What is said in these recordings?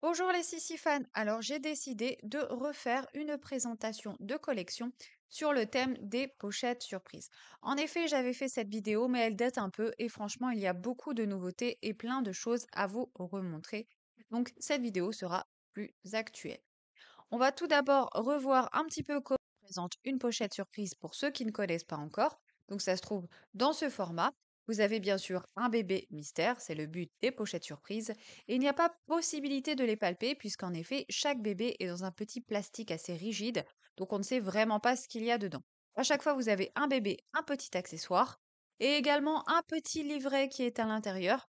Bonjour les Sissi alors j'ai décidé de refaire une présentation de collection sur le thème des pochettes surprises. En effet, j'avais fait cette vidéo mais elle date un peu et franchement il y a beaucoup de nouveautés et plein de choses à vous remontrer, donc cette vidéo sera plus actuelle. On va tout d'abord revoir un petit peu comment présente une pochette surprise pour ceux qui ne connaissent pas encore, donc ça se trouve dans ce format vous avez bien sûr un bébé mystère, c'est le but des pochettes surprises, et il n'y a pas possibilité de les palper puisqu'en effet, chaque bébé est dans un petit plastique assez rigide, donc on ne sait vraiment pas ce qu'il y a dedans. À chaque fois, vous avez un bébé, un petit accessoire, et également un petit livret qui est à l'intérieur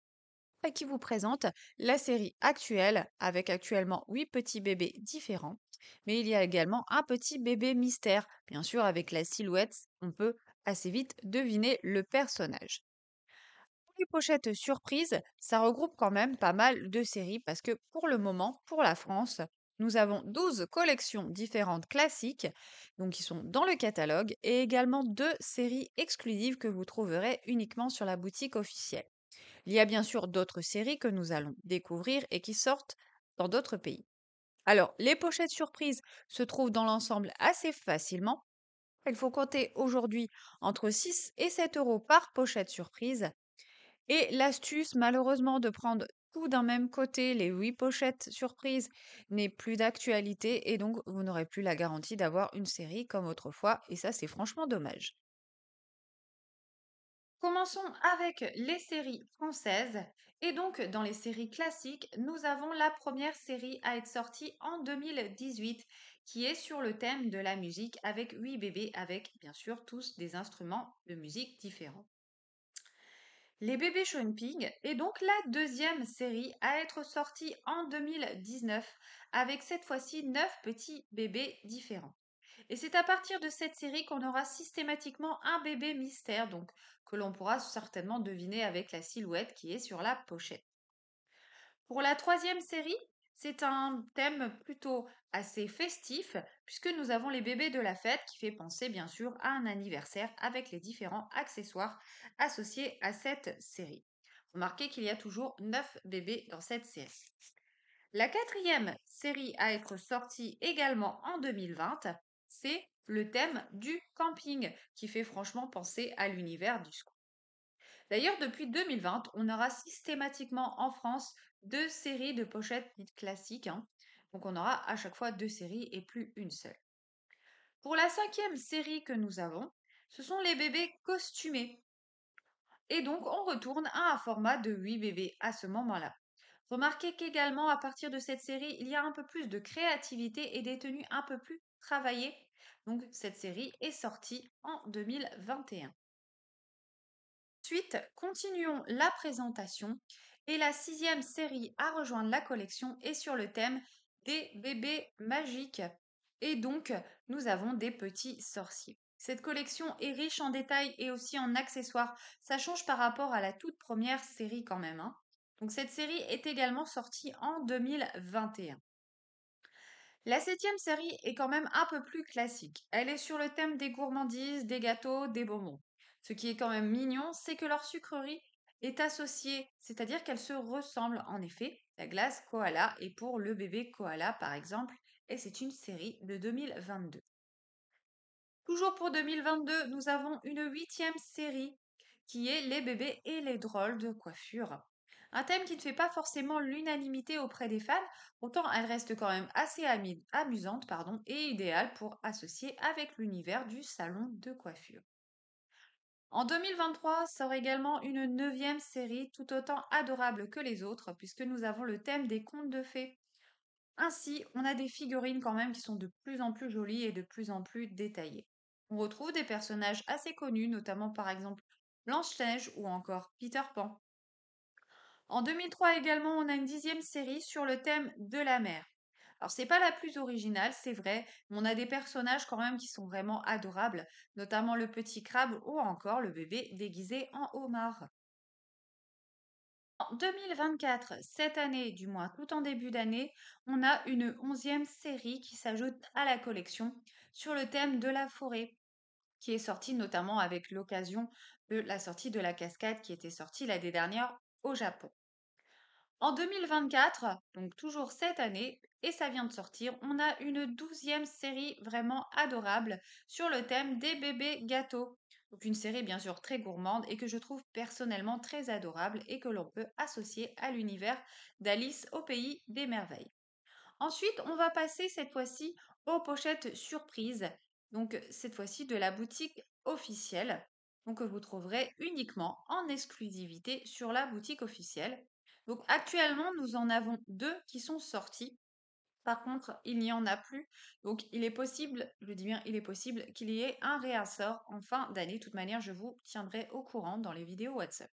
et qui vous présente la série actuelle avec actuellement huit petits bébés différents. Mais il y a également un petit bébé mystère. Bien sûr, avec la silhouette, on peut assez vite deviner le personnage les pochettes surprises, ça regroupe quand même pas mal de séries parce que pour le moment, pour la France, nous avons 12 collections différentes classiques, donc qui sont dans le catalogue, et également deux séries exclusives que vous trouverez uniquement sur la boutique officielle. Il y a bien sûr d'autres séries que nous allons découvrir et qui sortent dans d'autres pays. Alors, les pochettes surprises se trouvent dans l'ensemble assez facilement. Il faut compter aujourd'hui entre 6 et 7 euros par pochette surprise et l'astuce, malheureusement, de prendre tout d'un même côté, les huit pochettes surprises, n'est plus d'actualité et donc vous n'aurez plus la garantie d'avoir une série comme autrefois. Et ça, c'est franchement dommage. Commençons avec les séries françaises. Et donc, dans les séries classiques, nous avons la première série à être sortie en 2018, qui est sur le thème de la musique avec 8 bébés, avec bien sûr tous des instruments de musique différents. Les bébés Sean est donc la deuxième série à être sortie en 2019 avec cette fois-ci 9 petits bébés différents. Et c'est à partir de cette série qu'on aura systématiquement un bébé mystère, donc que l'on pourra certainement deviner avec la silhouette qui est sur la pochette. Pour la troisième série, c'est un thème plutôt assez festif puisque nous avons les bébés de la fête qui fait penser bien sûr à un anniversaire avec les différents accessoires associés à cette série. Remarquez qu'il y a toujours 9 bébés dans cette série. La quatrième série à être sortie également en 2020, c'est le thème du camping qui fait franchement penser à l'univers du scout. D'ailleurs, depuis 2020, on aura systématiquement en France deux séries de pochettes classiques. Hein. Donc on aura à chaque fois deux séries et plus une seule. Pour la cinquième série que nous avons, ce sont les bébés costumés. Et donc on retourne à un format de 8 bébés à ce moment-là. Remarquez qu'également à partir de cette série, il y a un peu plus de créativité et des tenues un peu plus travaillées. Donc cette série est sortie en 2021. Ensuite, continuons la présentation et la sixième série à rejoindre la collection est sur le thème des bébés magiques. Et donc, nous avons des petits sorciers. Cette collection est riche en détails et aussi en accessoires. Ça change par rapport à la toute première série quand même. Hein. Donc cette série est également sortie en 2021. La septième série est quand même un peu plus classique. Elle est sur le thème des gourmandises, des gâteaux, des bonbons. Ce qui est quand même mignon, c'est que leur sucreries est associée, c'est-à-dire qu'elles se ressemblent en effet. La glace koala est pour le bébé koala par exemple, et c'est une série de 2022. Toujours pour 2022, nous avons une huitième série qui est Les bébés et les drôles de coiffure. Un thème qui ne fait pas forcément l'unanimité auprès des fans, autant elle reste quand même assez amusante pardon, et idéale pour associer avec l'univers du salon de coiffure. En 2023 sort également une neuvième série tout autant adorable que les autres puisque nous avons le thème des contes de fées. Ainsi, on a des figurines quand même qui sont de plus en plus jolies et de plus en plus détaillées. On retrouve des personnages assez connus, notamment par exemple Blanche-Neige ou encore Peter Pan. En 2003 également, on a une dixième série sur le thème de la mer. Alors c'est pas la plus originale, c'est vrai, mais on a des personnages quand même qui sont vraiment adorables, notamment le petit crabe ou encore le bébé déguisé en homard. En 2024, cette année, du moins tout en début d'année, on a une onzième série qui s'ajoute à la collection sur le thème de la forêt, qui est sortie notamment avec l'occasion de la sortie de la cascade qui était sortie l'année dernière au Japon. En 2024, donc toujours cette année, et ça vient de sortir, on a une douzième série vraiment adorable sur le thème des bébés gâteaux. Donc une série bien sûr très gourmande et que je trouve personnellement très adorable et que l'on peut associer à l'univers d'Alice au pays des merveilles. Ensuite, on va passer cette fois-ci aux pochettes surprises. Donc cette fois-ci de la boutique officielle. Donc que vous trouverez uniquement en exclusivité sur la boutique officielle. Donc actuellement, nous en avons deux qui sont sortis. Par contre, il n'y en a plus. Donc il est possible, je dis bien il est possible, qu'il y ait un réassort en fin d'année. De toute manière, je vous tiendrai au courant dans les vidéos WhatsApp.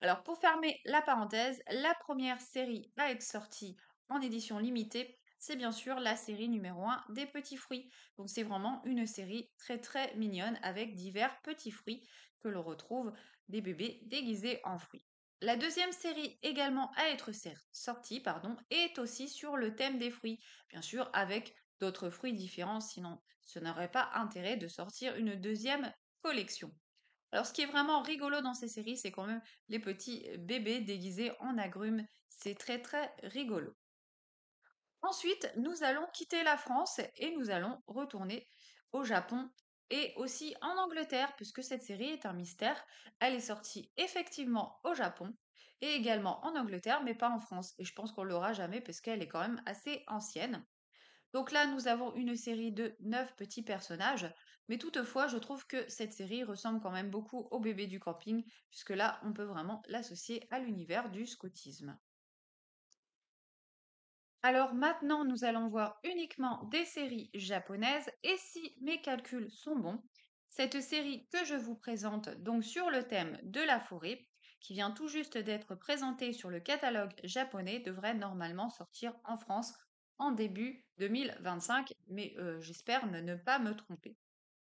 Alors pour fermer la parenthèse, la première série va être sortie en édition limitée, c'est bien sûr la série numéro 1 des petits fruits. Donc c'est vraiment une série très très mignonne avec divers petits fruits que l'on retrouve des bébés déguisés en fruits. La deuxième série également à être sortie pardon, est aussi sur le thème des fruits, bien sûr avec d'autres fruits différents, sinon ce n'aurait pas intérêt de sortir une deuxième collection. Alors ce qui est vraiment rigolo dans ces séries, c'est quand même les petits euh, bébés déguisés en agrumes. C'est très très rigolo. Ensuite, nous allons quitter la France et nous allons retourner au Japon et aussi en Angleterre, puisque cette série est un mystère, elle est sortie effectivement au Japon et également en Angleterre, mais pas en France. Et je pense qu'on l'aura jamais parce qu'elle est quand même assez ancienne. Donc là, nous avons une série de 9 petits personnages, mais toutefois, je trouve que cette série ressemble quand même beaucoup au bébé du camping, puisque là, on peut vraiment l'associer à l'univers du scoutisme. Alors maintenant, nous allons voir uniquement des séries japonaises et si mes calculs sont bons, cette série que je vous présente donc sur le thème de la forêt, qui vient tout juste d'être présentée sur le catalogue japonais, devrait normalement sortir en France en début 2025, mais euh, j'espère ne pas me tromper.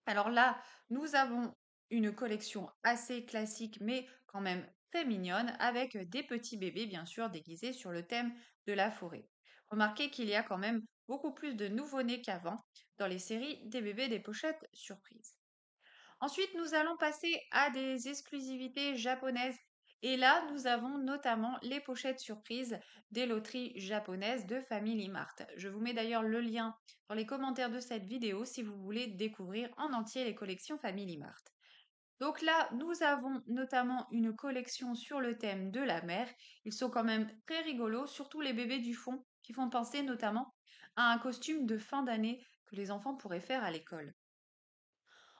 Alors là, nous avons une collection assez classique, mais quand même très mignonne, avec des petits bébés, bien sûr, déguisés sur le thème de la forêt. Remarquez qu'il y a quand même beaucoup plus de nouveau-nés qu'avant dans les séries des bébés des pochettes surprises. Ensuite, nous allons passer à des exclusivités japonaises. Et là, nous avons notamment les pochettes surprises des loteries japonaises de Family Mart. Je vous mets d'ailleurs le lien dans les commentaires de cette vidéo si vous voulez découvrir en entier les collections Family Mart. Donc là, nous avons notamment une collection sur le thème de la mer. Ils sont quand même très rigolos, surtout les bébés du fond qui font penser notamment à un costume de fin d'année que les enfants pourraient faire à l'école.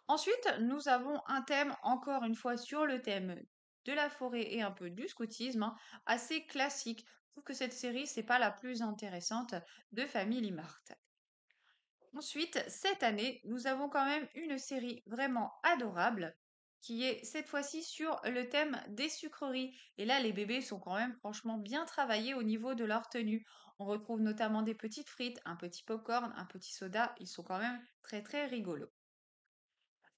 Ensuite, nous avons un thème encore une fois sur le thème de la forêt et un peu du scoutisme, hein, assez classique. Je trouve que cette série, c'est pas la plus intéressante de Family Mart. Ensuite, cette année, nous avons quand même une série vraiment adorable qui est cette fois-ci sur le thème des sucreries. Et là, les bébés sont quand même franchement bien travaillés au niveau de leur tenue. On retrouve notamment des petites frites, un petit popcorn, un petit soda. Ils sont quand même très très rigolos.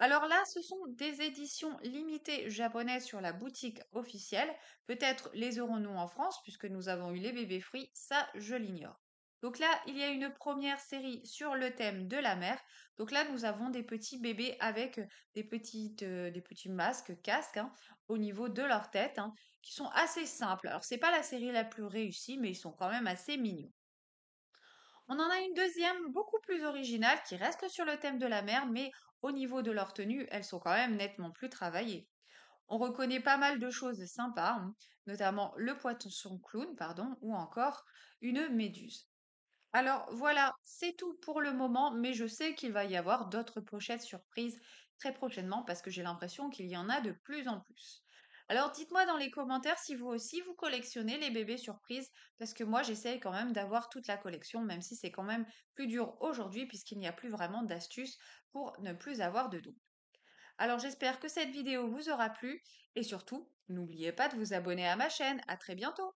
Alors là, ce sont des éditions limitées japonaises sur la boutique officielle. Peut-être les aurons-nous en France puisque nous avons eu les bébés fruits, ça je l'ignore. Donc là, il y a une première série sur le thème de la mer. Donc là, nous avons des petits bébés avec euh, des, petites, euh, des petits masques, casques, hein, au niveau de leur tête, hein, qui sont assez simples. Alors, c'est pas la série la plus réussie, mais ils sont quand même assez mignons. On en a une deuxième, beaucoup plus originale, qui reste sur le thème de la mer, mais au niveau de leur tenue, elles sont quand même nettement plus travaillées. On reconnaît pas mal de choses sympas, hein, notamment le poisson clown, pardon, ou encore une méduse. Alors voilà, c'est tout pour le moment, mais je sais qu'il va y avoir d'autres pochettes surprises très prochainement parce que j'ai l'impression qu'il y en a de plus en plus. Alors dites-moi dans les commentaires si vous aussi vous collectionnez les bébés surprises parce que moi j'essaye quand même d'avoir toute la collection même si c'est quand même plus dur aujourd'hui puisqu'il n'y a plus vraiment d'astuces pour ne plus avoir de doute. Alors j'espère que cette vidéo vous aura plu et surtout n'oubliez pas de vous abonner à ma chaîne. À très bientôt.